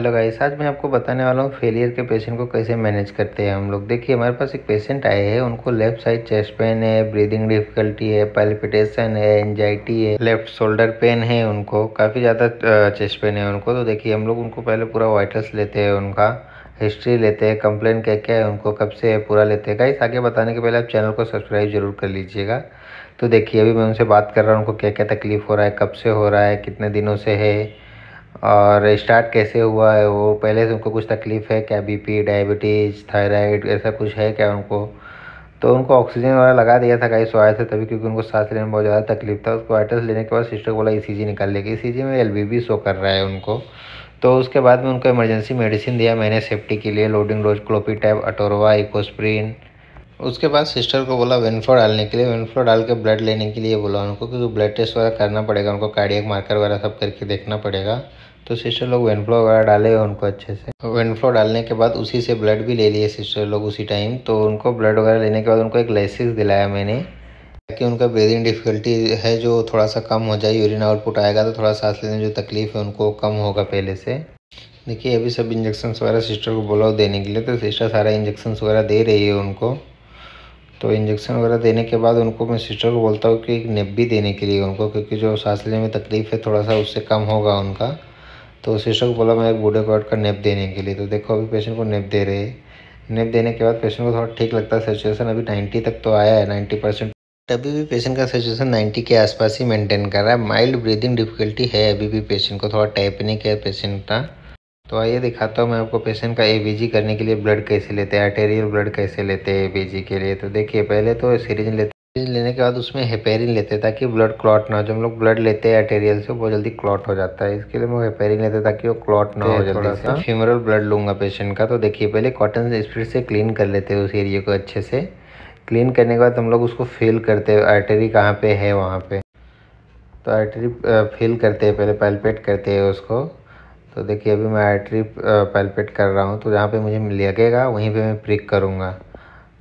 hello guys आज मैं आपको बताने वाला हूँ फेलियर के पेशेंट को कैसे मैनेज करते हैं हम लोग देखिए हमारे पास एक पेशेंट आए हैं उनको लेफ्ट साइड चेस्ट पेन है ब्रीदिंग डिफिकल्टी है पैल्पिटेशन है एंजाइटी है लेफ्ट शोल्डर पेन है उनको काफ़ी ज़्यादा चेस्ट पेन है उनको तो देखिए हम लोग उनको पहले पूरा वाइटल्स लेते हैं उनका हिस्ट्री लेते हैं कंप्लेन क्या क्या है उनको कब से है पूरा लेते हैं गाइस आगे बताने के पहले आप चैनल को सब्सक्राइब जरूर कर लीजिएगा तो देखिए अभी मैं उनसे बात कर रहा हूँ उनको क्या क्या तकलीफ़ हो रहा है कब से हो रहा है कितने दिनों से है और स्टार्ट कैसे हुआ है वो पहले से उनको कुछ तकलीफ़ है क्या बीपी डायबिटीज़ थायराइड ऐसा कुछ है क्या उनको तो उनको ऑक्सीजन वगैरह लगा दिया था गाइस आए थे तभी क्योंकि उनको सांस लेने में बहुत ज़्यादा तकलीफ था उसको वाइटस लेने के बाद सिस्टर बोला ई e निकाल लेगी ई e में एल शो कर रहा है उनको तो उसके बाद में उनको इमरजेंसी मेडिसिन दिया मैंने सेफ्टी के लिए loading dose clopi tab atorva Ecosprin उसके बाद सिस्टर को बोला वेनफ्लो डालने के लिए वेनफ्लो डाल के ब्लड लेने के लिए बोला उनको क्योंकि ब्लड टेस्ट वगैरह करना पड़ेगा उनको कार्डियक मार्कर वगैरह सब करके देखना पड़ेगा तो सिस्टर लोग वेनफ्लो वगैरह डाले उनको अच्छे से वेनफ्लो डालने के बाद उसी से ब्लड भी ले लिए सिस्टर लोग उसी टाइम तो उनको ब्लड वगैरह लेने के बाद उनको एक लाइसिस दिलाया मैंने ताकि उनका ब्रीदिंग डिफ़िकल्टी है जो थोड़ा सा कम हो जाए यूरिन आउटपुट आएगा तो थोड़ा सांस लेने में जो तकलीफ़ है उनको कम होगा पहले से देखिए अभी सब इंजेक्शन वगैरह सिस्टर को बोला देने के लिए तो सिस्टर सारा इंजेक्शन वगैरह दे रही है उनको तो इंजेक्शन वगैरह देने के बाद उनको मैं सिस्टर को बोलता हूँ कि एक नेप भी देने के लिए उनको क्योंकि जो सांस लेने में तकलीफ़ है थोड़ा सा उससे कम होगा उनका तो सिस्टर को बोला मैं एक बूढ़े कॉट का नेप देने के लिए तो देखो अभी पेशेंट को नेप दे रहे हैं नेप देने के बाद पेशेंट को थोड़ा ठीक लगता है सिचुएसन अभी नाइन्टी तक तो आया है नाइन्टी परसेंट अभी भी पेशेंट का सिचुएसन नाइन्टी के आसपास ही मेनटेन कर रहा है माइल्ड ब्रीदिंग डिफिकल्टी है अभी भी पेशेंट को थोड़ा नहीं है पेशेंट का तो आइए दिखाता हूँ मैं आपको पेशेंट का ए करने के लिए ब्लड कैसे लेते हैं आर्टेरियल ब्लड कैसे लेते हैं ए के लिए तो देखिए पहले तो सीरीज लेते लेने के बाद उसमें हेपेरिन लेते हैं ताकि ब्लड क्लॉट ना हो जो हम लोग ब्लड लेते हैं आर्टेरियल से वो जल्दी क्लॉट हो जाता है इसके लिए मैं हेपेरिन लेते हैं ताकि वो क्लॉट ना हो जाता है फीमरल ब्लड लूंगा पेशेंट का तो देखिए पहले कॉटन स्प्रिट से क्लीन कर लेते हैं उस एरिए को अच्छे से क्लीन करने के बाद हम लोग उसको फिल करते हैं आर्टेरी कहाँ पे है वहाँ पे तो आर्टरी फिल करते हैं पहले पैल्पेट करते हैं उसको तो देखिए अभी मैं आर्टरी पैल्पेट कर रहा हूँ तो जहाँ पे मुझे लगेगा वहीं पे मैं प्रिक करूँगा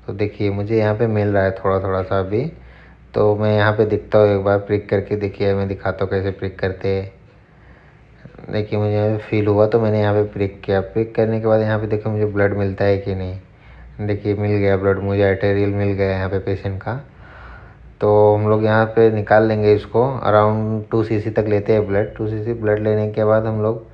तो देखिए मुझे यहाँ पे मिल रहा है थोड़ा थोड़ा सा अभी तो मैं यहाँ पे दिखता हूँ एक बार प्रिक करके देखिए मैं दिखाता हूँ कैसे प्रिक करते हैं देखिए मुझे फील हुआ तो मैंने यहाँ पर प्रिक किया प्रिक करने के बाद यहाँ पर देखिए मुझे ब्लड मिलता है कि नहीं देखिए मिल गया ब्लड मुझे आर्टेरियल मिल गया यहाँ पे पेशेंट का तो हम लोग यहाँ पे निकाल लेंगे इसको अराउंड टू सीसी तक लेते हैं ब्लड टू सीसी ब्लड लेने के बाद हम लोग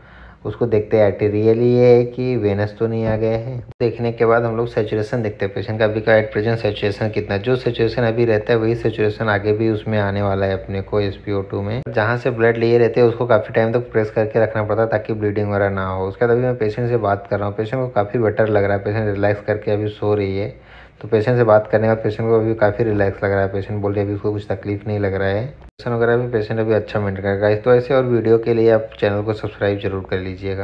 उसको देखते हैं आर्टेरियल ये है कि वेनस तो नहीं आ गया है देखने के बाद हम लोग सेचुरेशन देखते हैं पेशेंट का अभी का एट प्रेजेंट सेचुरेशन कितना जो सेचुरेशन अभी रहता है वही सेचुरेशन आगे भी उसमें आने वाला है अपने को एस में जहाँ से ब्लड लिए रहते हैं उसको काफ़ी टाइम तक तो प्रेस करके रखना पड़ता है ताकि ब्लीडिंग वगैरह ना हो उसके बाद अभी मैं पेशेंट से बात कर रहा हूँ पेशेंट को काफ़ी बेटर लग रहा है पेशेंट रिलैक्स करके अभी सो रही है तो पेशेंट से बात करने के बाद पेशेंट को अभी काफ़ी रिलैक्स लग रहा है पेशेंट बोल रहे अभी उसको कुछ तकलीफ नहीं लग रहा है वगैरह भी पेशेंट अभी अच्छा मेंटेन करेगा तो ऐसे और वीडियो के लिए आप चैनल को सब्सक्राइब जरूर कर लीजिएगा